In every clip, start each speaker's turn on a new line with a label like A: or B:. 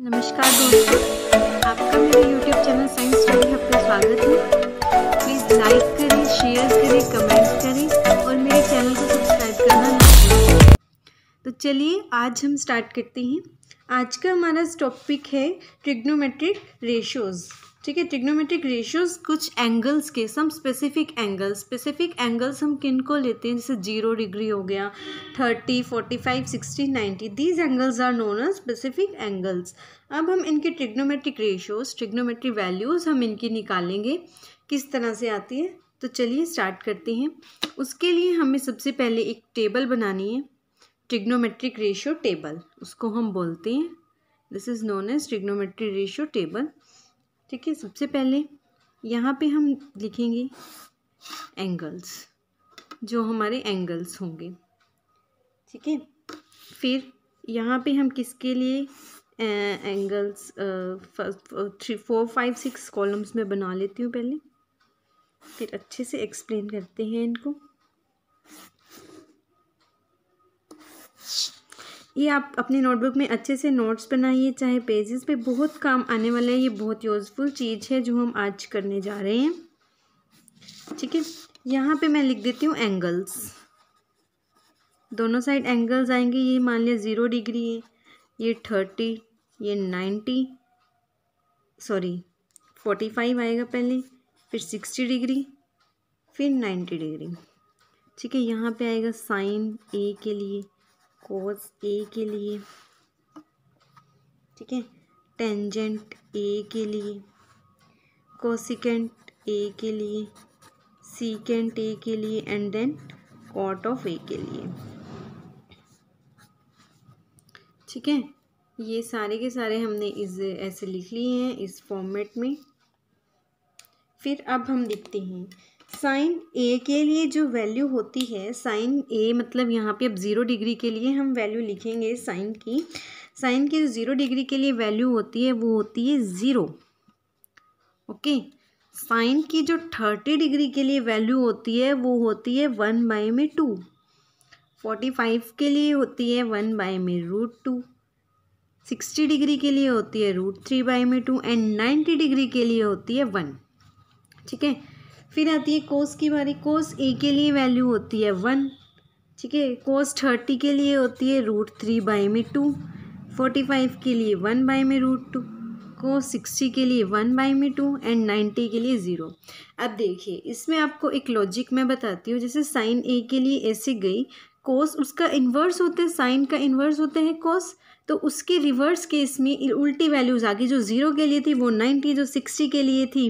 A: नमस्कार दोस्तों आपका मेरे YouTube चैनल साइंस स्टोरी में आपका स्वागत है प्लीज़ लाइक करें शेयर करें कमेंट करें और मेरे चैनल को सब्सक्राइब करना ना भूलें तो चलिए आज हम स्टार्ट करते हैं आज का हमारा टॉपिक है ट्रिग्नोमेट्रिक रेशोज़ ठीक है ट्रिग्नोमेट्रिक रेशियोज कुछ एंगल्स के some specific angles specific angles हम किन को लेते हैं जैसे जीरो डिग्री हो गया thirty forty five sixty ninety these angles are known as specific angles अब हम इनके ट्रिग्नोमेट्रिक रेशियोज ट्रिग्नोमेट्रिक वैल्यूज़ हम इनकी निकालेंगे किस तरह से आती है तो चलिए स्टार्ट करते हैं उसके लिए हमें सबसे पहले एक टेबल बनानी है ट्रिग्नोमेट्रिक रेशियो टेबल उसको हम बोलते हैं this is known as trigonometry ratio table ठीक है सबसे पहले यहाँ पे हम लिखेंगे एंगल्स जो हमारे एंगल्स होंगे ठीक है फिर यहाँ पे हम किसके लिए angles three four five six columns में बना लेती हूँ पहले फिर अच्छे से एक्सप्लेन करते हैं इनको ये आप अपनी नोटबुक में अच्छे से नोट्स बनाइए चाहे पेजेस पे बहुत काम आने वाला है ये बहुत यूज़फुल चीज़ है जो हम आज करने जा रहे हैं ठीक है यहाँ पे मैं लिख देती हूँ एंगल्स दोनों साइड एंगल्स आएंगे ये मान लिया ज़ीरो डिग्री है ये थर्टी ये नाइन्टी सॉरी फोर्टी फाइव आएगा पहले फिर सिक्सटी डिग्री फिर नाइन्टी डिग्री ठीक है यहाँ पे आएगा साइन ए के लिए कोस ए के लिए ठीक है टेंजेंट ए के लिए कोसिकेंट ए के लिए सीकेंट ए के लिए and then cot of A के लिए ठीक है ये सारे के सारे हमने इस ऐसे लिख लिए हैं इस फॉर्मेट में फिर अब हम लिखते हैं साइन ए के लिए जो वैल्यू होती है साइन ए मतलब यहाँ पे अब ज़ीरो डिग्री के लिए हम वैल्यू लिखेंगे साइन की साइन की जो ज़ीरो डिग्री के लिए वैल्यू होती है वो होती है ज़ीरो ओके साइन की जो थर्टी डिग्री के लिए वैल्यू होती है वो होती है वन बाय में टू फोर्टी फाइव के लिए होती है वन बाई में रूट टू सिक्सटी डिग्री के लिए होती है रूट थ्री बाई में टू एंड नाइन्टी डिग्री के लिए होती है वन ठीक है फिर आती है कोस की बारी कोस ए के लिए वैल्यू होती है वन ठीक है कोस थर्टी के लिए होती है रूट थ्री बाई में टू फोर्टी फाइव के लिए वन बाई में रूट टू को सिक्सटी के लिए वन बाई में टू एंड नाइन्टी के लिए ज़ीरो अब देखिए इसमें आपको एक लॉजिक मैं बताती हूँ जैसे साइन ए के लिए ऐसे गई कोस उसका इन्वर्स होता है साइन का इन्वर्स होता है कोस तो उसके रिवर्स केस में उल्टी वैल्यूज़ आ गई जो ज़ीरो के लिए थी वो नाइन्टी जो सिक्सटी के लिए थी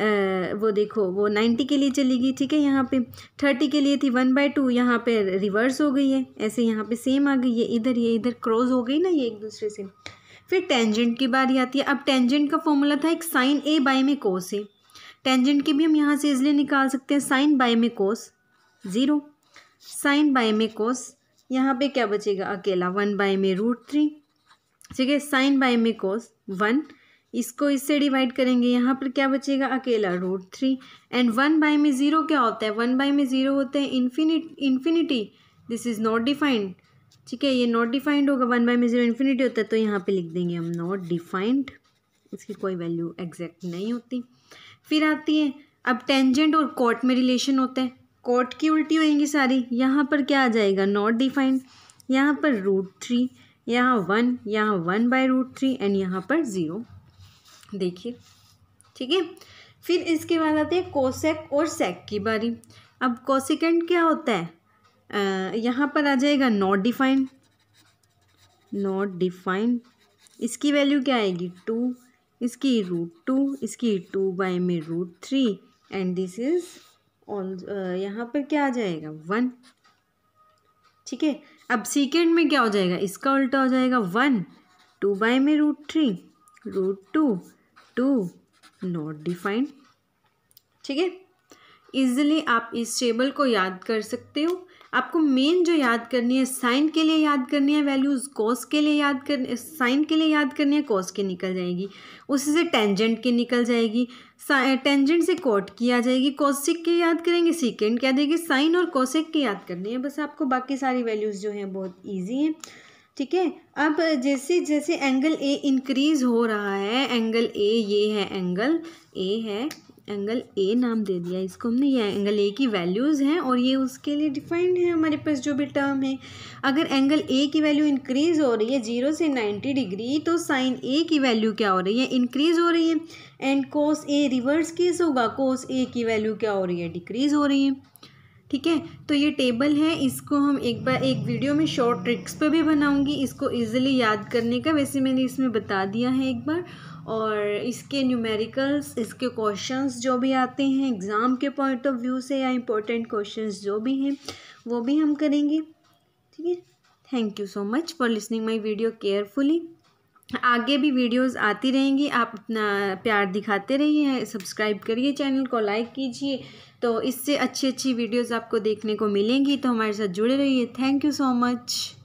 A: वो देखो वो नाइन्टी के लिए चली गई ठीक है यहाँ पे थर्टी के लिए थी वन बाई टू यहाँ पे रिवर्स हो गई है ऐसे यहाँ पे सेम आ गई है इधर ये इधर क्रॉस हो गई ना ये एक दूसरे से फिर टेंजेंट की बारी आती है अब टेंजेंट का फॉर्मूला था एक साइन ए बाय में कोस है टेंजेंट की भी हम यहाँ से इसलिए निकाल सकते हैं साइन बाय में कोस ज़ीरो साइन बाय में कोस यहाँ पे क्या बचेगा अकेला वन बाय में रूट थ्री ठीक है साइन बाय में कोस वन इसको इससे डिवाइड करेंगे यहाँ पर क्या बचेगा अकेला root three and one by में ज़ीरो क्या होता है वन बाई में ज़ीरो होते हैं infinite infinity this is not defined ठीक है ये नॉट डिफाइंड होगा वन बाई में ज़ीरो इन्फिनिटी होता है तो यहाँ पे लिख देंगे हम नॉट डिफाइंड इसकी कोई वैल्यू एग्जैक्ट नहीं होती फिर आती है अब टेंजेंट और कॉट में रिलेशन होता है कॉट की उल्टी होएंगी सारी यहाँ पर क्या आ जाएगा नॉट डिफाइंड यहाँ पर रूट थ्री यहाँ वन यहाँ one by root three and यहाँ पर ज़ीरो देखिए ठीक है फिर इसके बाद आते हैं कोसेक और सेक की बारी अब कोसेकेंड क्या होता है यहाँ पर आ जाएगा नॉट डिफाइंड नॉट डिफाइंड इसकी वैल्यू क्या आएगी टू इसकी रूट टू इसकी टू बाई में root three and this is all यहाँ पर क्या आ जाएगा वन ठीक है अब सीकेंड में क्या हो जाएगा इसका उल्टा हो जाएगा वन टू बाई में root three root two two not defined ठीक है ईजिली आप इस टेबल को याद कर सकते हो आपको मेन जो याद करनी है साइन के लिए याद करनी है वैल्यूज़ कॉस के लिए याद कर साइन के लिए याद करनी है कॉस की निकल जाएगी उसी से टेंजेंट की निकल जाएगी टेंजेंट eh, से कोट की आ जाएगी कॉसिक के याद करेंगे सीकेंड क्या देगी साइन और कॉसिक के याद करनी है बस आपको बाकी सारी वैल्यूज़ जो हैं बहुत ईजी हैं ठीक है अब जैसे जैसे एंगल ए इंक्रीज हो रहा है एंगल ए ये है एंगल ए है एंगल ए नाम दे दिया इसको हमने ये एंगल ए की वैल्यूज़ हैं और ये उसके लिए डिफाइंड है हमारे पास जो भी टर्म है अगर एंगल ए की वैल्यू इंक्रीज़ हो रही है जीरो से नाइन्टी डिग्री तो साइन ए की वैल्यू क्या हो रही है इंक्रीज़ हो रही है and cos A reverse case होगा कोस ए की वैल्यू क्या हो रही है डिक्रीज़ हो रही है ठीक है तो ये टेबल है इसको हम एक बार एक वीडियो में शॉर्ट ट्रिक्स पे भी बनाऊंगी इसको इजीली याद करने का वैसे मैंने इसमें बता दिया है एक बार और इसके न्यूमेरिकल्स इसके क्वेश्चंस जो भी आते हैं एग्ज़ाम के पॉइंट ऑफ व्यू से या इम्पोर्टेंट क्वेश्चंस जो भी हैं वो भी हम करेंगे ठीक है thank you so much for listening my video carefully आगे भी वीडियोस आती रहेंगी आप अपना प्यार दिखाते रहिए सब्सक्राइब करिए चैनल को लाइक कीजिए तो इससे अच्छी अच्छी वीडियोस आपको देखने को मिलेंगी तो हमारे साथ जुड़े रहिए थैंक यू सो मच